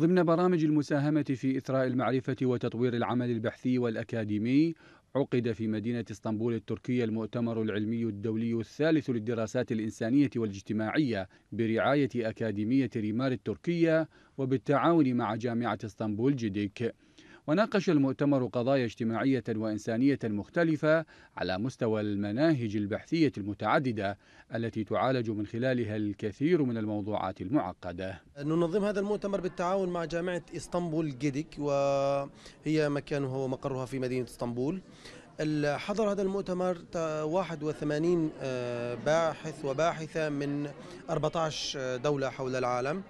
ضمن برامج المساهمة في إثراء المعرفة وتطوير العمل البحثي والأكاديمي عقد في مدينة اسطنبول التركية المؤتمر العلمي الدولي الثالث للدراسات الإنسانية والاجتماعية برعاية أكاديمية ريمار التركية وبالتعاون مع جامعة اسطنبول جديك وناقش المؤتمر قضايا اجتماعية وإنسانية مختلفة على مستوى المناهج البحثية المتعددة التي تعالج من خلالها الكثير من الموضوعات المعقدة ننظم هذا المؤتمر بالتعاون مع جامعة اسطنبول جيدك وهي مكانها ومقرها في مدينة اسطنبول حضر هذا المؤتمر 81 آه، باحث وباحثة من 14 دولة حول العالم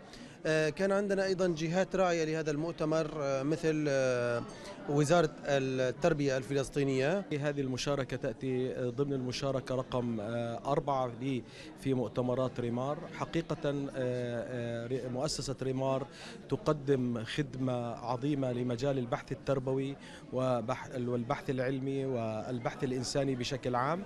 آه، كان عندنا ايضا جهات راعيه لهذا المؤتمر آه، مثل آه، وزاره التربيه الفلسطينيه. هذه المشاركه تاتي ضمن المشاركه رقم اربعه لي في مؤتمرات ريمار، حقيقه مؤسسه ريمار تقدم خدمه عظيمه لمجال البحث التربوي والبحث العلمي والبحث الانساني بشكل عام.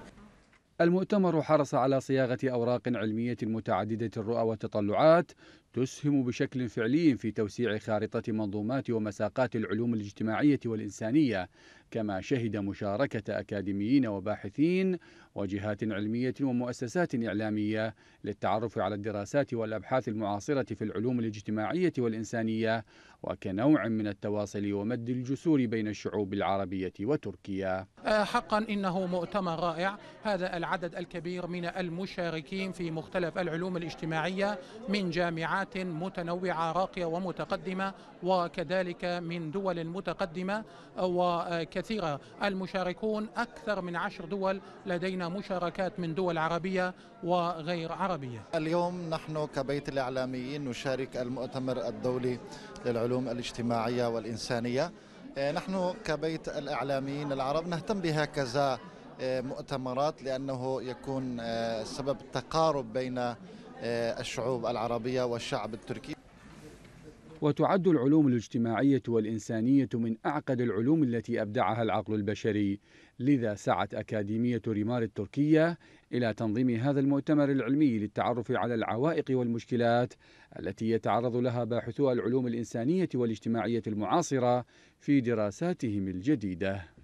المؤتمر حرص على صياغة أوراق علمية متعددة الرؤى والتطلعات تسهم بشكل فعلي في توسيع خارطة منظومات ومساقات العلوم الاجتماعية والإنسانية كما شهد مشاركة أكاديميين وباحثين وجهات علمية ومؤسسات إعلامية للتعرف على الدراسات والأبحاث المعاصرة في العلوم الاجتماعية والإنسانية وكنوع من التواصل ومد الجسور بين الشعوب العربية وتركيا آه، حقا إنه مؤتمر رائع هذا العدد الكبير من المشاركين في مختلف العلوم الاجتماعية من جامعات متنوعة راقية ومتقدمة وكذلك من دول متقدمة وكذلك كثيرة المشاركون أكثر من عشر دول لدينا مشاركات من دول عربية وغير عربية اليوم نحن كبيت الإعلاميين نشارك المؤتمر الدولي للعلوم الاجتماعية والإنسانية آه، نحن كبيت الإعلاميين العرب نهتم بهكذا آه، مؤتمرات لأنه يكون آه، سبب تقارب بين الشعوب العربية والشعب التركي وتعد العلوم الاجتماعية والإنسانية من أعقد العلوم التي أبدعها العقل البشري لذا سعت أكاديمية ريمار التركية إلى تنظيم هذا المؤتمر العلمي للتعرف على العوائق والمشكلات التي يتعرض لها باحثو العلوم الإنسانية والاجتماعية المعاصرة في دراساتهم الجديدة